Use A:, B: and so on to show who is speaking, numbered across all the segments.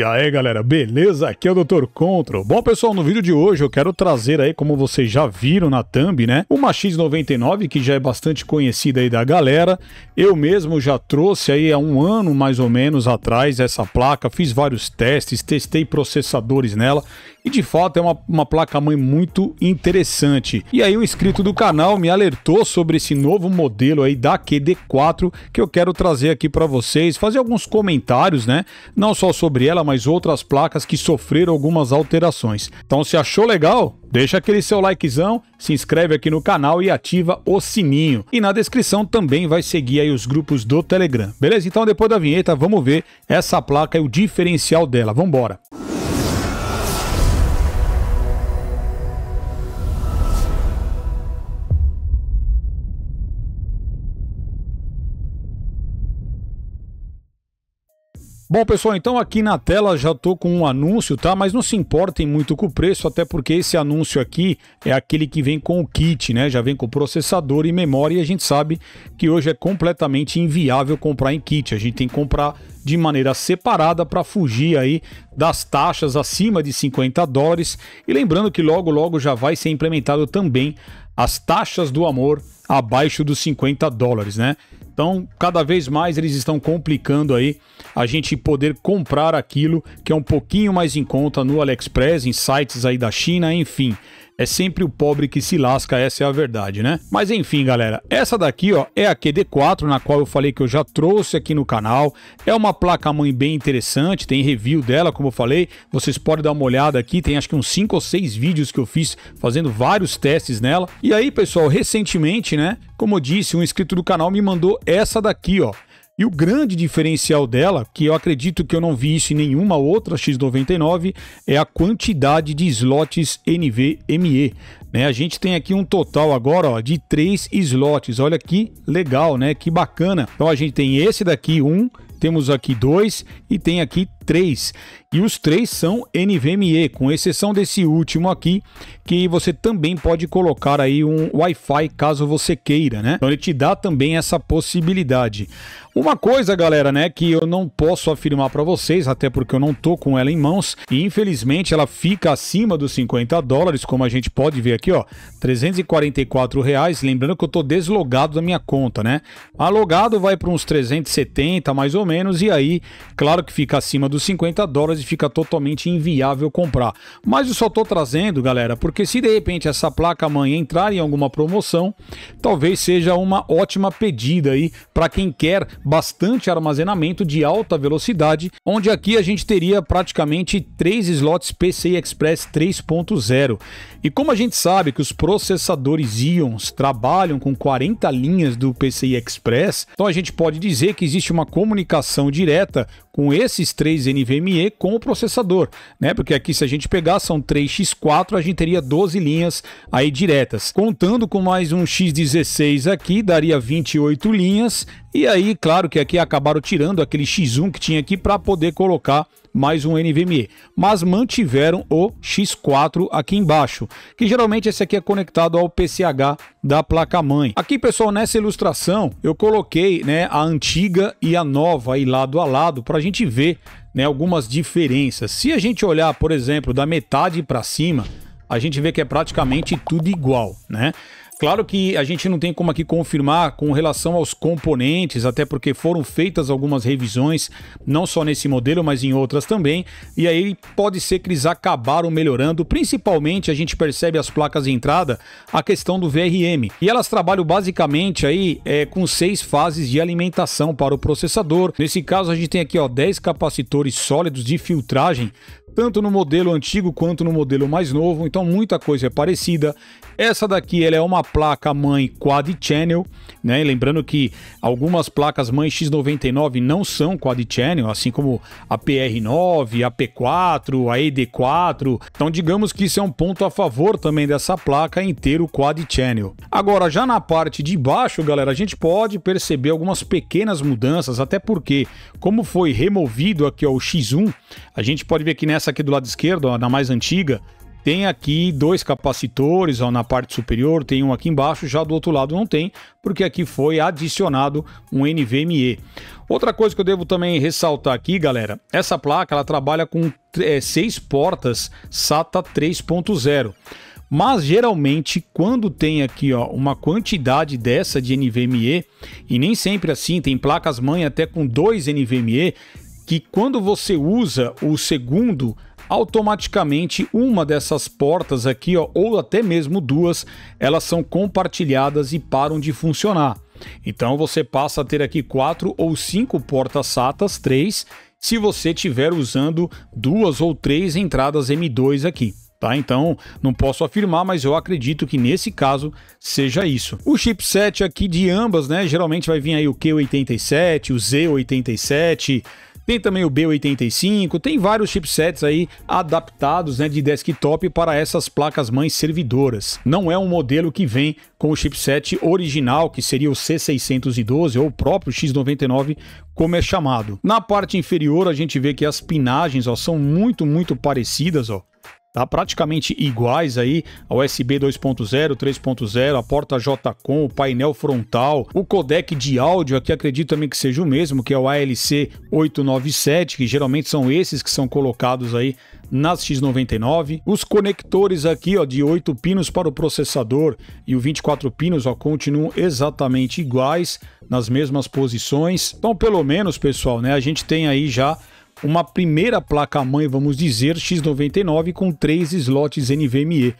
A: E aí galera, beleza? Aqui é o Dr. Contro. Bom pessoal, no vídeo de hoje eu quero trazer aí, como vocês já viram na thumb, né? Uma X99 que já é bastante conhecida aí da galera. Eu mesmo já trouxe aí há um ano mais ou menos atrás essa placa, fiz vários testes, testei processadores nela e de fato é uma, uma placa-mãe muito interessante. E aí um inscrito do canal me alertou sobre esse novo modelo aí da QD4 que eu quero trazer aqui para vocês, fazer alguns comentários, né? Não só sobre ela, mas mas outras placas que sofreram algumas alterações. Então, se achou legal, deixa aquele seu likezão, se inscreve aqui no canal e ativa o sininho. E na descrição também vai seguir aí os grupos do Telegram. Beleza? Então, depois da vinheta, vamos ver essa placa e o diferencial dela. Vambora! embora. Bom, pessoal, então aqui na tela já estou com um anúncio, tá? Mas não se importem muito com o preço, até porque esse anúncio aqui é aquele que vem com o kit, né? Já vem com processador e memória e a gente sabe que hoje é completamente inviável comprar em kit. A gente tem que comprar de maneira separada para fugir aí das taxas acima de 50 dólares. E lembrando que logo logo já vai ser implementado também as taxas do amor abaixo dos 50 dólares, né? Então, cada vez mais eles estão complicando aí a gente poder comprar aquilo que é um pouquinho mais em conta no AliExpress, em sites aí da China, enfim. É sempre o pobre que se lasca, essa é a verdade, né? Mas enfim, galera, essa daqui, ó, é a QD4, na qual eu falei que eu já trouxe aqui no canal. É uma placa-mãe bem interessante, tem review dela, como eu falei. Vocês podem dar uma olhada aqui, tem acho que uns 5 ou 6 vídeos que eu fiz fazendo vários testes nela. E aí, pessoal, recentemente, né, como eu disse, um inscrito do canal me mandou essa daqui, ó. E o grande diferencial dela, que eu acredito que eu não vi isso em nenhuma outra X99, é a quantidade de slots NVMe. Né? A gente tem aqui um total agora ó, de três slots. Olha que legal, né? Que bacana. Então a gente tem esse daqui, um, temos aqui dois e tem aqui três. E os três são NVMe, com exceção desse último aqui, que você também pode colocar aí um Wi-Fi caso você queira, né? Então ele te dá também essa possibilidade. Uma coisa, galera, né, que eu não posso afirmar para vocês, até porque eu não tô com ela em mãos, e infelizmente ela fica acima dos 50 dólares, como a gente pode ver aqui, ó, 344 reais, lembrando que eu tô deslogado da minha conta, né? alogado vai para uns 370 mais ou menos, e aí, claro que fica acima dos dos 50 dólares e fica totalmente inviável comprar. Mas eu só estou trazendo, galera, porque se de repente essa placa mãe entrar em alguma promoção, talvez seja uma ótima pedida aí para quem quer bastante armazenamento de alta velocidade, onde aqui a gente teria praticamente três slots PCI Express 3.0. E como a gente sabe que os processadores Ions trabalham com 40 linhas do PCI Express, então a gente pode dizer que existe uma comunicação direta com esses três NVMe com o processador, né? Porque aqui se a gente pegar são 3x4, a gente teria 12 linhas aí diretas. Contando com mais um x16 aqui, daria 28 linhas. E aí, claro que aqui acabaram tirando aquele x1 que tinha aqui para poder colocar mais um NVMe, mas mantiveram o X4 aqui embaixo, que geralmente esse aqui é conectado ao PCH da placa-mãe. Aqui, pessoal, nessa ilustração, eu coloquei né, a antiga e a nova aí lado a lado para a gente ver né, algumas diferenças. Se a gente olhar, por exemplo, da metade para cima, a gente vê que é praticamente tudo igual, né? Claro que a gente não tem como aqui confirmar com relação aos componentes, até porque foram feitas algumas revisões, não só nesse modelo, mas em outras também. E aí pode ser que eles acabaram melhorando, principalmente a gente percebe as placas de entrada, a questão do VRM. E elas trabalham basicamente aí é, com seis fases de alimentação para o processador. Nesse caso a gente tem aqui ó 10 capacitores sólidos de filtragem tanto no modelo antigo quanto no modelo mais novo, então muita coisa é parecida. Essa daqui ela é uma placa mãe quad channel, né? Lembrando que algumas placas mãe X99 não são quad channel, assim como a PR9, a P4, a ED4. Então digamos que isso é um ponto a favor também dessa placa inteira quad channel. Agora já na parte de baixo, galera, a gente pode perceber algumas pequenas mudanças, até porque como foi removido aqui ó, o X1, a gente pode ver que nessa Nessa aqui do lado esquerdo, ó, na mais antiga, tem aqui dois capacitores ó, na parte superior, tem um aqui embaixo, já do outro lado não tem, porque aqui foi adicionado um NVMe. Outra coisa que eu devo também ressaltar aqui, galera, essa placa ela trabalha com é, seis portas SATA 3.0. Mas geralmente quando tem aqui ó, uma quantidade dessa de NVMe, e nem sempre assim, tem placas mãe até com dois NVMe, que quando você usa o segundo, automaticamente uma dessas portas aqui, ó, ou até mesmo duas, elas são compartilhadas e param de funcionar. Então você passa a ter aqui quatro ou cinco portas SATAs, três, se você estiver usando duas ou três entradas M2 aqui. Tá? Então, não posso afirmar, mas eu acredito que nesse caso seja isso. O chipset aqui de ambas, né? Geralmente vai vir aí o Q87, o Z87, tem também o B85, tem vários chipsets aí adaptados né, de desktop para essas placas mães servidoras. Não é um modelo que vem com o chipset original, que seria o C612 ou o próprio X99, como é chamado. Na parte inferior, a gente vê que as pinagens ó, são muito, muito parecidas. Ó tá praticamente iguais aí, a USB 2.0, 3.0, a porta J-Com, o painel frontal, o codec de áudio, aqui acredito também que seja o mesmo, que é o ALC 897, que geralmente são esses que são colocados aí nas X99, os conectores aqui ó, de 8 pinos para o processador e o 24 pinos ó, continuam exatamente iguais, nas mesmas posições. Então, pelo menos, pessoal, né, a gente tem aí já uma primeira placa-mãe, vamos dizer, X99 com três slots NVMe.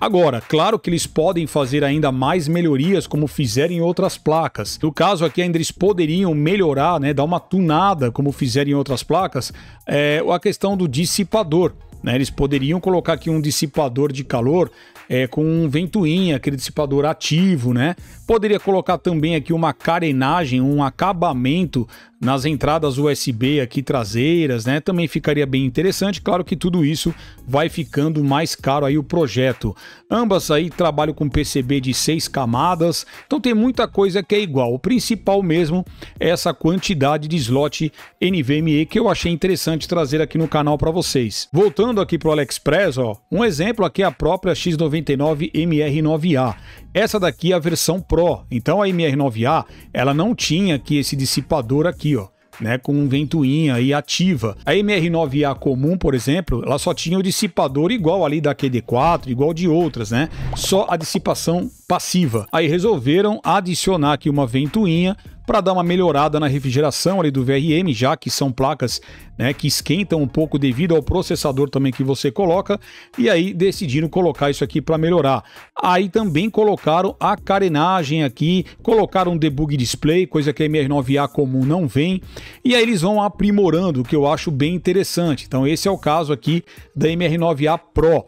A: Agora, claro que eles podem fazer ainda mais melhorias como fizeram em outras placas. No caso aqui, ainda eles poderiam melhorar, né, dar uma tunada como fizeram em outras placas, é, a questão do dissipador. Né? Eles poderiam colocar aqui um dissipador de calor é, com um ventoinha, aquele dissipador ativo, né? Poderia colocar também aqui uma carenagem, um acabamento nas entradas USB aqui traseiras, né? Também ficaria bem interessante. Claro que tudo isso vai ficando mais caro aí o projeto. Ambas aí trabalham com PCB de seis camadas, então tem muita coisa que é igual. O principal mesmo é essa quantidade de slot NVMe que eu achei interessante trazer aqui no canal para vocês. Voltando aqui para o AliExpress, ó, um exemplo aqui é a própria X99 MR9A. Essa daqui é a versão Pro. Então a MR9A, ela não tinha aqui esse dissipador aqui aqui, ó. Né, com ventoinha e ativa. A MR9A comum, por exemplo, ela só tinha o dissipador igual ali da QD4, igual de outras, né? Só a dissipação passiva. Aí resolveram adicionar aqui uma ventoinha para dar uma melhorada na refrigeração ali do VRM, já que são placas né, que esquentam um pouco devido ao processador também que você coloca, e aí decidiram colocar isso aqui para melhorar. Aí também colocaram a carenagem aqui, colocaram um debug display, coisa que a MR9A comum não vem, e aí eles vão aprimorando, o que eu acho bem interessante. Então esse é o caso aqui da MR9A Pro.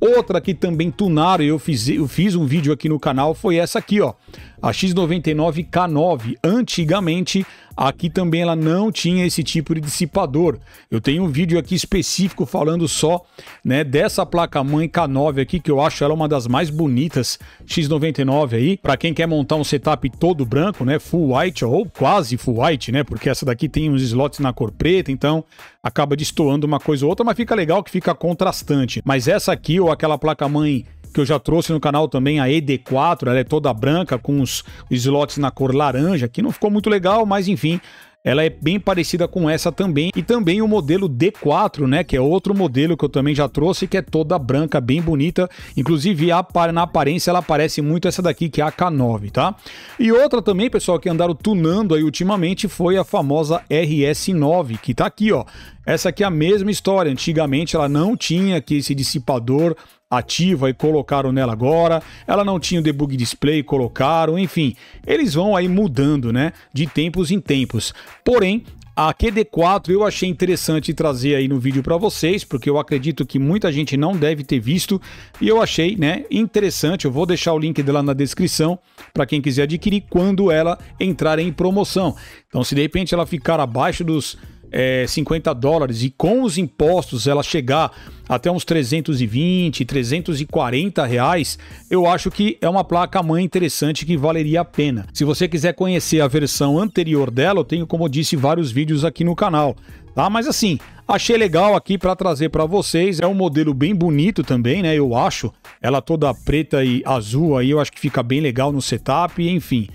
A: Outra que também tunaram, eu fiz, eu fiz um vídeo aqui no canal, foi essa aqui, ó. A X99K9, antigamente, aqui também ela não tinha esse tipo de dissipador. Eu tenho um vídeo aqui específico falando só né, dessa placa-mãe K9 aqui, que eu acho ela uma das mais bonitas X99 aí. Para quem quer montar um setup todo branco, né, full white ou quase full white, né, porque essa daqui tem uns slots na cor preta, então acaba destoando uma coisa ou outra, mas fica legal que fica contrastante. Mas essa aqui ou aquela placa-mãe que eu já trouxe no canal também, a ED4, ela é toda branca com os slots na cor laranja, que não ficou muito legal, mas enfim, ela é bem parecida com essa também e também o modelo D4, né, que é outro modelo que eu também já trouxe, que é toda branca, bem bonita, inclusive na aparência ela parece muito essa daqui que é a K9, tá? E outra também, pessoal, que andaram tunando aí ultimamente foi a famosa RS9, que tá aqui, ó. Essa aqui é a mesma história, antigamente ela não tinha aqui esse dissipador ativa e colocaram nela agora. Ela não tinha o debug display, colocaram, enfim. Eles vão aí mudando, né, de tempos em tempos. Porém, a QD4 eu achei interessante trazer aí no vídeo para vocês, porque eu acredito que muita gente não deve ter visto e eu achei, né, interessante. Eu vou deixar o link dela na descrição para quem quiser adquirir quando ela entrar em promoção. Então, se de repente ela ficar abaixo dos é, 50 dólares e com os impostos ela chegar até uns 320, 340 reais, eu acho que é uma placa-mãe interessante que valeria a pena. Se você quiser conhecer a versão anterior dela, eu tenho, como eu disse, vários vídeos aqui no canal. Tá? Mas assim, achei legal aqui para trazer para vocês. É um modelo bem bonito também, né? Eu acho. Ela toda preta e azul aí, eu acho que fica bem legal no setup, enfim.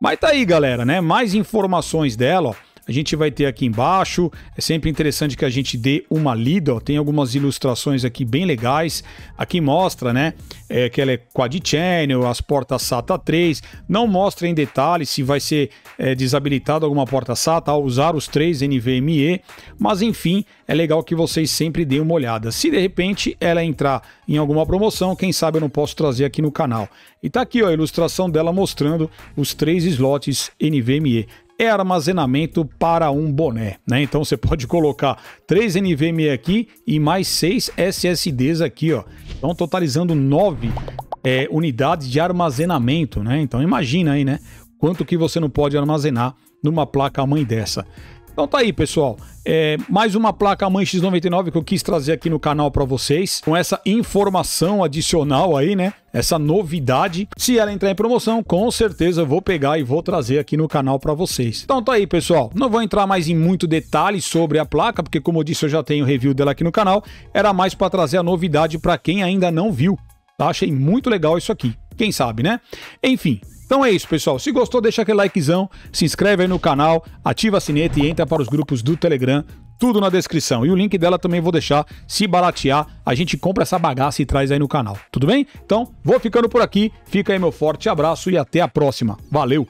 A: Mas tá aí, galera, né? Mais informações dela, ó a gente vai ter aqui embaixo. É sempre interessante que a gente dê uma lida, ó. tem algumas ilustrações aqui bem legais. Aqui mostra, né, é, que ela é quad channel, as portas SATA 3. Não mostra em detalhes se vai ser é, desabilitado alguma porta SATA ao usar os três NVMe, mas enfim, é legal que vocês sempre deem uma olhada. Se de repente ela entrar em alguma promoção, quem sabe eu não posso trazer aqui no canal. E tá aqui ó, a ilustração dela mostrando os três slots NVMe é armazenamento para um boné, né? Então você pode colocar 3 NVMe aqui e mais 6 SSDs aqui, ó. Então totalizando 9 é, unidades de armazenamento, né? Então imagina aí, né? Quanto que você não pode armazenar numa placa-mãe dessa. Então tá aí, pessoal. É, mais uma placa mãe X99 que eu quis trazer aqui no canal para vocês, com essa informação adicional aí, né? Essa novidade. Se ela entrar em promoção, com certeza eu vou pegar e vou trazer aqui no canal para vocês. Então tá aí, pessoal. Não vou entrar mais em muito detalhe sobre a placa, porque como eu disse, eu já tenho review dela aqui no canal. Era mais para trazer a novidade para quem ainda não viu. Tá? Achei muito legal isso aqui. Quem sabe, né? Enfim, então é isso, pessoal. Se gostou, deixa aquele likezão, se inscreve aí no canal, ativa a sineta e entra para os grupos do Telegram. Tudo na descrição. E o link dela também vou deixar. Se baratear, a gente compra essa bagaça e traz aí no canal. Tudo bem? Então, vou ficando por aqui. Fica aí meu forte abraço e até a próxima. Valeu!